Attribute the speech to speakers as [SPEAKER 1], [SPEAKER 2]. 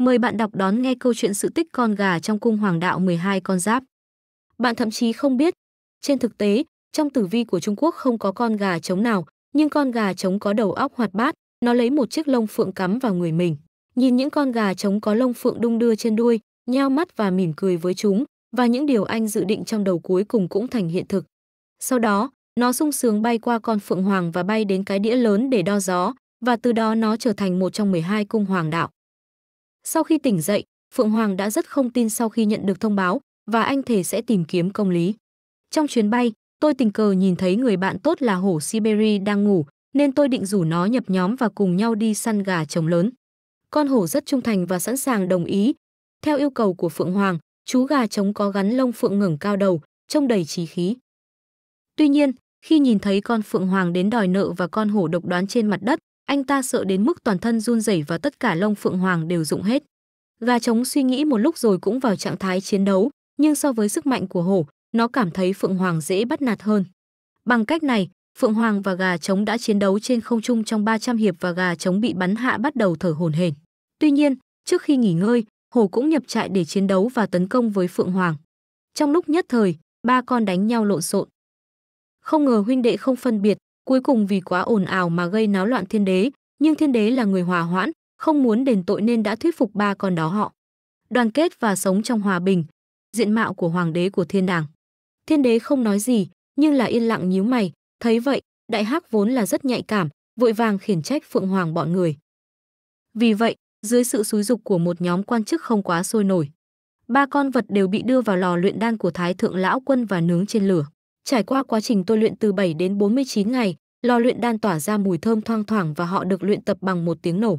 [SPEAKER 1] Mời bạn đọc đón nghe câu chuyện sự tích con gà trong cung hoàng đạo 12 con giáp. Bạn thậm chí không biết, trên thực tế, trong tử vi của Trung Quốc không có con gà trống nào, nhưng con gà trống có đầu óc hoạt bát, nó lấy một chiếc lông phượng cắm vào người mình. Nhìn những con gà trống có lông phượng đung đưa trên đuôi, nheo mắt và mỉm cười với chúng, và những điều anh dự định trong đầu cuối cùng cũng thành hiện thực. Sau đó, nó sung sướng bay qua con phượng hoàng và bay đến cái đĩa lớn để đo gió, và từ đó nó trở thành một trong 12 cung hoàng đạo. Sau khi tỉnh dậy, Phượng Hoàng đã rất không tin sau khi nhận được thông báo và anh thể sẽ tìm kiếm công lý. Trong chuyến bay, tôi tình cờ nhìn thấy người bạn tốt là hổ Siberia đang ngủ, nên tôi định rủ nó nhập nhóm và cùng nhau đi săn gà trống lớn. Con hổ rất trung thành và sẵn sàng đồng ý. Theo yêu cầu của Phượng Hoàng, chú gà trống có gắn lông phượng ngẩng cao đầu, trông đầy trí khí. Tuy nhiên, khi nhìn thấy con phượng hoàng đến đòi nợ và con hổ độc đoán trên mặt đất, anh ta sợ đến mức toàn thân run rẩy và tất cả lông phượng hoàng đều rụng hết. Gà trống suy nghĩ một lúc rồi cũng vào trạng thái chiến đấu, nhưng so với sức mạnh của hổ, nó cảm thấy phượng hoàng dễ bắt nạt hơn. Bằng cách này, phượng hoàng và gà trống đã chiến đấu trên không trung trong 300 hiệp và gà trống bị bắn hạ bắt đầu thở hổn hển. Tuy nhiên, trước khi nghỉ ngơi, hổ cũng nhập trại để chiến đấu và tấn công với phượng hoàng. Trong lúc nhất thời, ba con đánh nhau lộn xộn. Không ngờ huynh đệ không phân biệt, cuối cùng vì quá ồn ào mà gây náo loạn thiên đế, nhưng thiên đế là người hòa hoãn, không muốn đền tội nên đã thuyết phục ba con đó họ. Đoàn kết và sống trong hòa bình, diện mạo của hoàng đế của thiên đảng. Thiên đế không nói gì, nhưng là yên lặng nhíu mày, thấy vậy, đại hắc vốn là rất nhạy cảm, vội vàng khiển trách phượng hoàng bọn người. Vì vậy, dưới sự xúi dục của một nhóm quan chức không quá sôi nổi, ba con vật đều bị đưa vào lò luyện đan của thái thượng lão quân và nướng trên lửa. Trải qua quá trình tôi luyện từ 7 đến 49 ngày, lò luyện đan tỏa ra mùi thơm thoang thoảng và họ được luyện tập bằng một tiếng nổ.